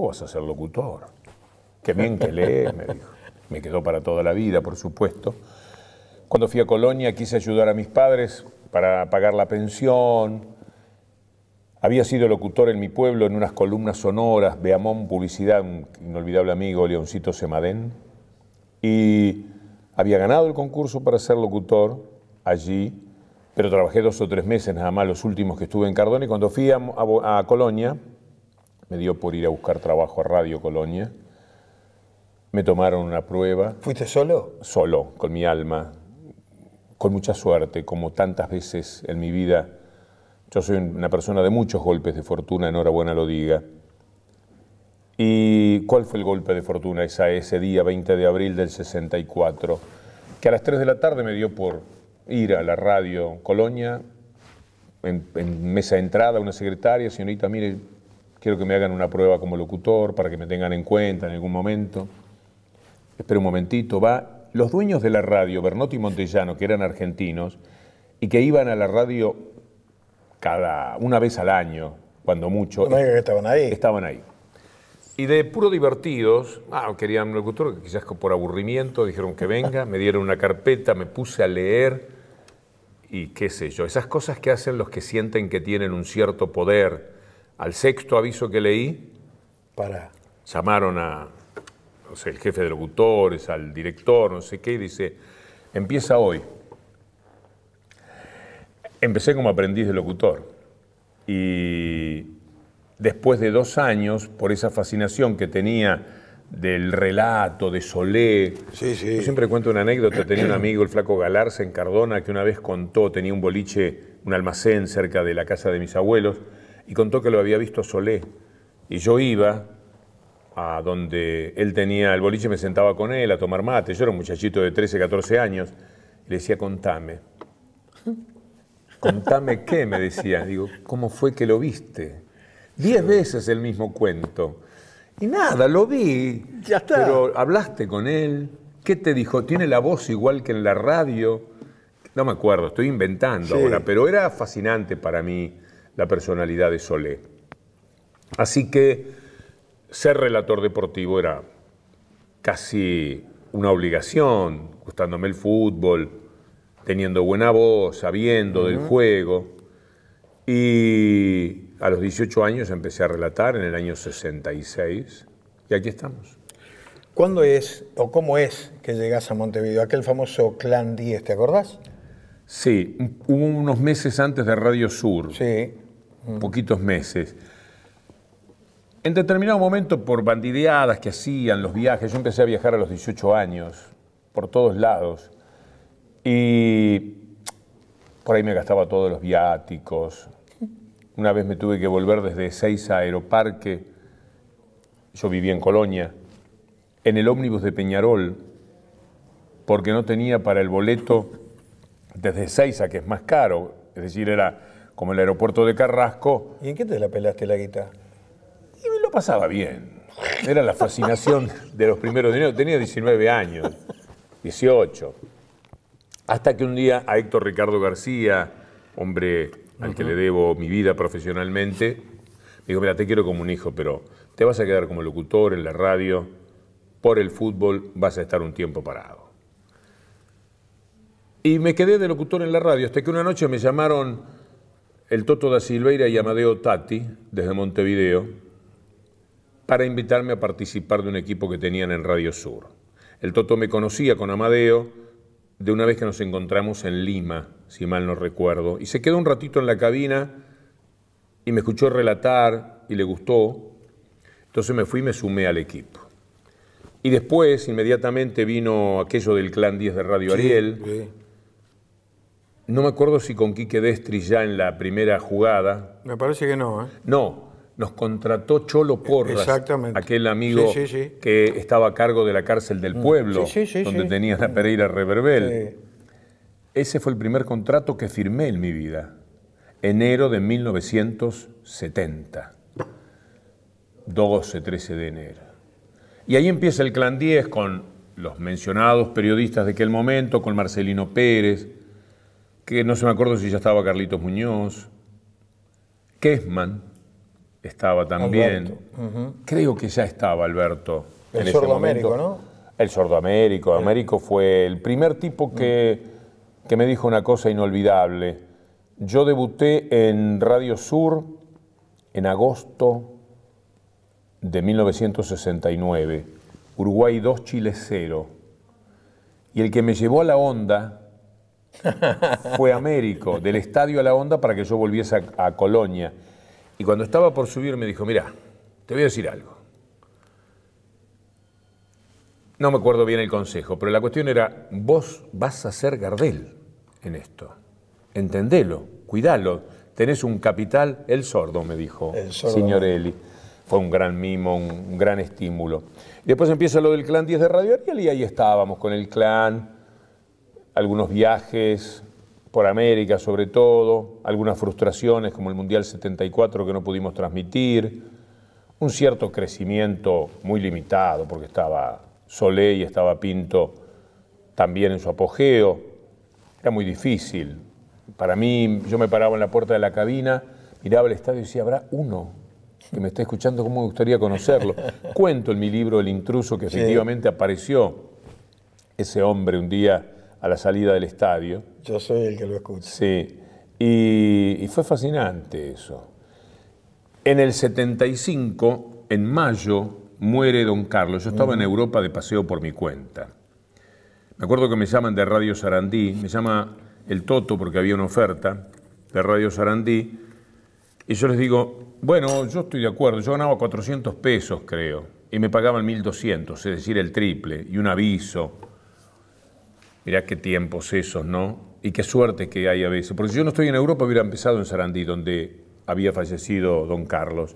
vas a ser locutor. Qué bien que lees, me quedó para toda la vida, por supuesto. Cuando fui a Colonia quise ayudar a mis padres para pagar la pensión. Había sido locutor en mi pueblo en unas columnas sonoras, Beamón Publicidad, inolvidable amigo, Leoncito Semadén. Y había ganado el concurso para ser locutor allí, pero trabajé dos o tres meses nada más, los últimos que estuve en Cardona. Y cuando fui a Colonia, me dio por ir a buscar trabajo a Radio Colonia. Me tomaron una prueba. ¿Fuiste solo? Solo, con mi alma, con mucha suerte, como tantas veces en mi vida. Yo soy una persona de muchos golpes de fortuna, enhorabuena lo diga. ¿Y cuál fue el golpe de fortuna esa, ese día, 20 de abril del 64? Que a las 3 de la tarde me dio por ir a la radio Colonia, en, en mesa de entrada, una secretaria, señorita, mire, quiero que me hagan una prueba como locutor para que me tengan en cuenta en algún momento. Espera un momentito, va. Los dueños de la radio, Bernotti y Montellano, que eran argentinos y que iban a la radio cada una vez al año, cuando mucho. No que estaban ahí. Estaban ahí. Y de puro divertidos, ah, querían un locutor quizás por aburrimiento dijeron que venga, me dieron una carpeta, me puse a leer y qué sé yo, esas cosas que hacen los que sienten que tienen un cierto poder, al sexto aviso que leí, para. llamaron a el jefe de locutores, al director, no sé qué, y dice, empieza hoy. Empecé como aprendiz de locutor y después de dos años, por esa fascinación que tenía del relato, de Solé. Yo siempre cuento una anécdota, tenía un amigo, el flaco Galarza, en Cardona, que una vez contó, tenía un boliche, un almacén cerca de la casa de mis abuelos, y contó que lo había visto Solé. Y yo iba a donde él tenía el boliche, me sentaba con él a tomar mate. Yo era un muchachito de 13, 14 años. Y le decía, contame. Contame qué, me decía. Digo, ¿cómo fue que lo viste? Diez veces el mismo cuento. Y nada, lo vi. Ya está. Pero hablaste con él. ¿Qué te dijo? ¿Tiene la voz igual que en la radio? No me acuerdo, estoy inventando ahora, pero era fascinante para mí la personalidad de Solé. Así que ser relator deportivo era casi una obligación, gustándome el fútbol, teniendo buena voz, sabiendo del juego. Y a los 18 años empecé a relatar en el año 66 y aquí estamos. ¿Cuándo es o cómo es que llegas a Montevideo? Aquel famoso Clan 10, ¿te acordás? Sí, hubo unos meses antes de Radio Sur. Sí poquitos meses. En determinado momento, por bandideadas que hacían, los viajes, yo empecé a viajar a los 18 años, por todos lados, y por ahí me gastaba todos los viáticos. Una vez me tuve que volver desde Seis a Aeroparque, yo vivía en Colonia, en el ómnibus de Peñarol, porque no tenía para el boleto desde a que es más caro, es decir, era como el aeropuerto de Carrasco. ¿Y en qué te la pelaste la guita? Y me lo pasaba bien. Era la fascinación de los primeros dineros. Tenía 19 años, 18. Hasta que un día a Héctor Ricardo García, hombre al que le debo mi vida profesionalmente, me dijo, mira, te quiero como un hijo, pero te vas a quedar como locutor en la radio, por el fútbol vas a estar un tiempo parado. Y me quedé de locutor en la radio, hasta que una noche me llamaron el Toto da Silveira y Amadeo Tati, desde Montevideo, para invitarme a participar de un equipo que tenían en Radio Sur. El Toto me conocía con Amadeo de una vez que nos encontramos en Lima, si mal no recuerdo, y se quedó un ratito en la cabina y me escuchó relatar y le gustó. Entonces me fui y me sumé al equipo. Y después, inmediatamente, vino aquello del Clan 10 de Radio Ariel. No me acuerdo si con Quique Destri ya en la primera jugada. Me parece que no, ¿eh? No, nos contrató Cholo e- Porras, aquel amigo que estaba a cargo de la cárcel del mm. pueblo, donde tenía la Pereira Reverbel. Ese fue el primer contrato que firmé en mi vida, enero de 1970, 12, 13 de enero. Y ahí empieza el Clan 10 con los mencionados periodistas de aquel momento, con Marcelino Pérez, que no se me acuerdo si ya estaba Carlitos Muñoz, Kessman estaba también. Creo que ya estaba Alberto. El sordo Américo, ¿no? El sordo Américo. Américo fue el primer tipo que, que me dijo una cosa inolvidable. Yo debuté en Radio Sur en agosto de 1969. Uruguay 2, Chile 0. Y el que me llevó a la onda fue Américo, del estadio a la onda para que yo volviese a, Colonia. Y cuando estaba por subir me dijo, mira, te voy a decir algo. No me acuerdo bien el consejo, pero la cuestión era, vos vas a ser Gardel en esto. Entendelo, cuidalo. Tenés un capital, el sordo, me dijo el Signorelli. Fue un gran mimo, un, gran estímulo. después empieza lo del clan 10 de Radio Ariel y ahí estábamos con el clan, algunos viajes por América sobre todo, algunas frustraciones como el Mundial 74 que no pudimos transmitir, un cierto crecimiento muy limitado porque estaba Solé y estaba Pinto también en su apogeo, era muy difícil. Para mí, yo me paraba en la puerta de la cabina, miraba el estadio y decía, habrá uno que me está escuchando, ¿cómo me gustaría conocerlo? Cuento en mi libro El intruso que efectivamente apareció ese hombre un día a la salida del estadio. Yo soy el que lo escucha. Sí, y, fue fascinante eso. En el 75, en mayo, muere don Carlos. Yo estaba en mm. Europa de paseo por mi cuenta. Me acuerdo que me llaman de Radio Sarandí, me llama el Toto porque había una oferta de Radio Sarandí, y yo les digo, bueno, yo estoy de acuerdo, yo ganaba 400 pesos, creo, y me pagaban 1.200, es decir, el triple, y un aviso. Mirá qué tiempos esos, ¿no? Y qué suerte que hay a veces. Porque si yo no estoy en Europa, hubiera empezado en Sarandí, donde había fallecido don Carlos.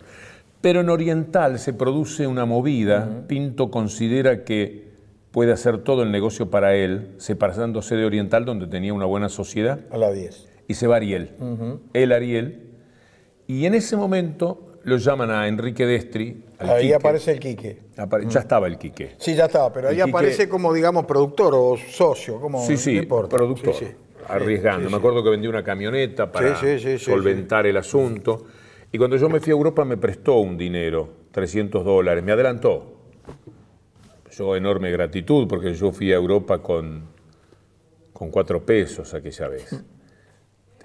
Pero en Oriental se produce una movida. Pinto considera que puede hacer todo el negocio para él, separándose de Oriental, donde tenía una buena sociedad. A la 10. Y se va Ariel. Él, Ariel. Y en ese momento lo llaman a Enrique Destri. ahí aparece el Quique. Mm. ya estaba el Quique. Sí, ya estaba, pero ahí aparece como, digamos, productor o socio, como sí, sí, importa. productor, arriesgando. me acuerdo que vendí una camioneta para solventar el asunto. Y cuando yo me fui a Europa me prestó un dinero, 300 dólares, me adelantó. Yo enorme gratitud porque yo fui a Europa con, con cuatro pesos aquella vez.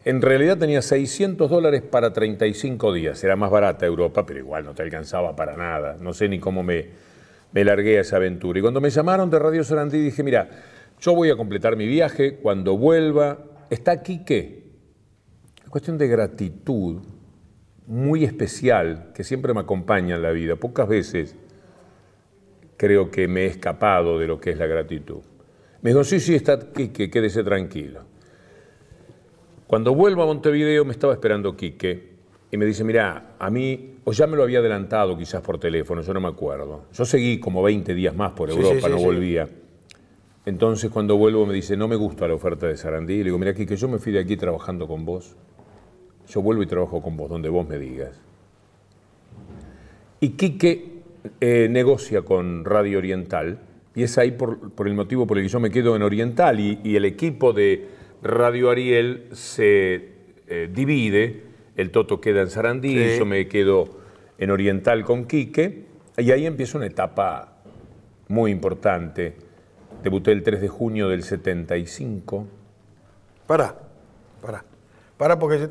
En realidad tenía 600 dólares para 35 días. Era más barata Europa, pero igual no te alcanzaba para nada. No sé ni cómo me, me largué a esa aventura. Y cuando me llamaron de Radio Sarandí dije, mira, yo voy a completar mi viaje, cuando vuelva, está aquí qué? cuestión de gratitud muy especial que siempre me acompaña en la vida. Pocas veces creo que me he escapado de lo que es la gratitud. Me dijo, sí, sí, está aquí, que quédese tranquilo. Cuando vuelvo a Montevideo me estaba esperando Quique y me dice, mira, a mí, o ya me lo había adelantado quizás por teléfono, yo no me acuerdo. Yo seguí como 20 días más por Europa, no volvía. Entonces cuando vuelvo me dice, no me gusta la oferta de Sarandí. le digo, mira, Quique, yo me fui de aquí trabajando con vos. Yo vuelvo y trabajo con vos, donde vos me digas. Y Quique eh, negocia con Radio Oriental, y es ahí por, el motivo por el que yo me quedo en Oriental, y el equipo de Radio Ariel se eh, divide, el Toto queda en Sarandí, yo me quedo en Oriental con Quique, y ahí empieza una etapa muy importante. Debuté el 3 de junio del 75. ¿Para? ¿Para? ¿Para? porque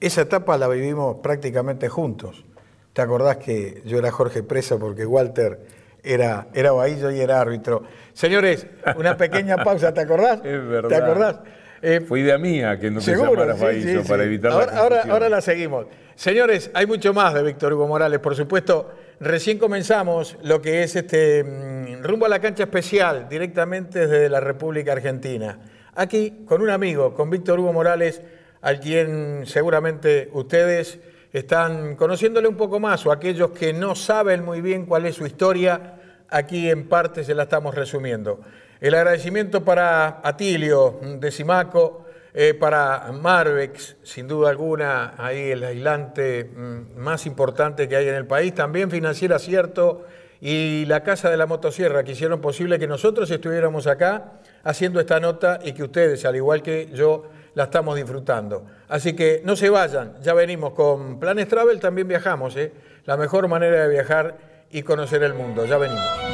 esa etapa la vivimos prácticamente juntos. ¿Te acordás que yo era Jorge Presa porque Walter era, era Bahillo y era árbitro? Señores, una pequeña pausa, ¿te acordás? Es verdad. ¿Te acordás? Eh, Fue idea mía que no se para evitar ahora, la ahora, ahora la seguimos. Señores, hay mucho más de Víctor Hugo Morales, por supuesto. Recién comenzamos lo que es este mm, rumbo a la cancha especial, directamente desde la República Argentina. Aquí con un amigo, con Víctor Hugo Morales, al quien seguramente ustedes están conociéndole un poco más o aquellos que no saben muy bien cuál es su historia, aquí en parte se la estamos resumiendo. El agradecimiento para Atilio mm, de Simaco, eh, para Marvex, sin duda alguna, ahí el aislante mm, más importante que hay en el país. También Financiera cierto, y la Casa de la Motosierra, que hicieron posible que nosotros estuviéramos acá haciendo esta nota y que ustedes, al igual que yo, la estamos disfrutando. Así que no se vayan, ya venimos con Planes Travel, también viajamos, ¿eh? la mejor manera de viajar y conocer el mundo. Ya venimos.